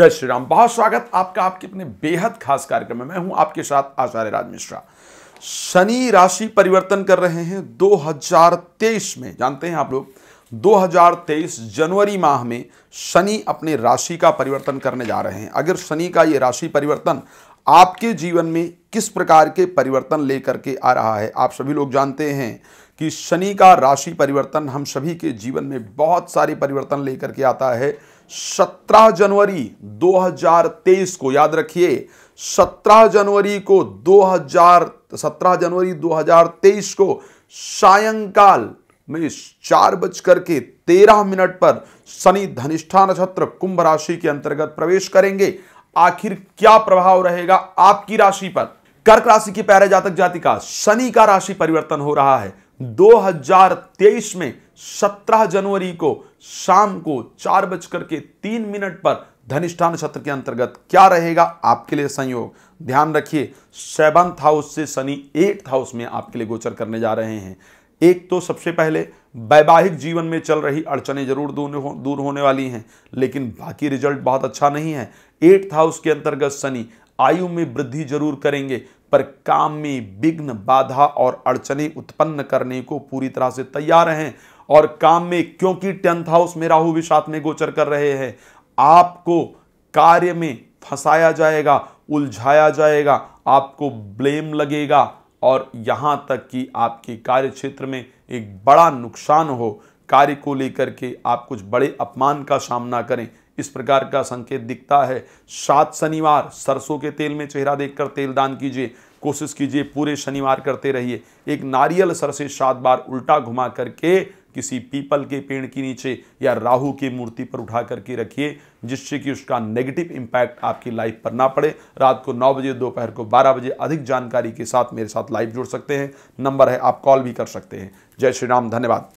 जय श्री राम बहुत स्वागत आपका आपके अपने बेहद खास कार्यक्रम में मैं हूं आपके साथ आचार्य राज मिश्रा शनि राशि परिवर्तन कर रहे हैं 2023 में जानते हैं आप लोग 2023 जनवरी माह में शनि अपने राशि का परिवर्तन करने जा रहे हैं अगर शनि का ये राशि परिवर्तन आपके जीवन में किस प्रकार के परिवर्तन लेकर के आ रहा है आप सभी लोग जानते हैं कि शनि का राशि परिवर्तन हम सभी के जीवन में बहुत सारे परिवर्तन लेकर के आता है 17 जनवरी 2023 को याद रखिए 17 जनवरी को 2000 17 जनवरी 2023 को सायंकाल में चार बज करके तेरह मिनट पर शनि धनिष्ठा नक्षत्र कुंभ राशि के अंतर्गत प्रवेश करेंगे आखिर क्या प्रभाव रहेगा आपकी राशि पर कर्क राशि के प्यारे जातक जाति का शनि का राशि परिवर्तन हो रहा है 2023 में 17 जनवरी को शाम को चार बजकर के तीन मिनट पर धनिष्ठान सत्र के अंतर्गत क्या रहेगा आपके लिए संयोग ध्यान रखिए सेवंथ हाउस से शनि एट्थ हाउस में आपके लिए गोचर करने जा रहे हैं एक तो सबसे पहले वैवाहिक जीवन में चल रही अड़चने जरूर दूर हो, दूर होने वाली हैं लेकिन बाकी रिजल्ट बहुत अच्छा नहीं है एट्थ हाउस के अंतर्गत शनि आयु में वृद्धि जरूर करेंगे पर काम में विघ्न बाधा और अड़चने उत्पन्न करने को पूरी तरह से तैयार हैं और काम में क्योंकि टेंथ हाउस में राहु भी साथ में गोचर कर रहे हैं आपको कार्य में फंसाया जाएगा उलझाया जाएगा आपको ब्लेम लगेगा और यहाँ तक कि आपके कार्य क्षेत्र में एक बड़ा नुकसान हो कार्य को लेकर के आप कुछ बड़े अपमान का सामना करें इस प्रकार का संकेत दिखता है सात शनिवार सरसों के तेल में चेहरा देखकर तेल दान कीजिए कोशिश कीजिए पूरे शनिवार करते रहिए एक नारियल सर से सात बार उल्टा घुमा करके किसी पीपल के पेड़ के नीचे या राहु की मूर्ति पर उठा करके रखिए जिससे कि उसका नेगेटिव इम्पैक्ट आपकी लाइफ पर ना पड़े रात को नौ बजे दोपहर को बारह बजे अधिक जानकारी के साथ मेरे साथ लाइव जुड़ सकते हैं नंबर है आप कॉल भी कर सकते हैं जय श्री राम धन्यवाद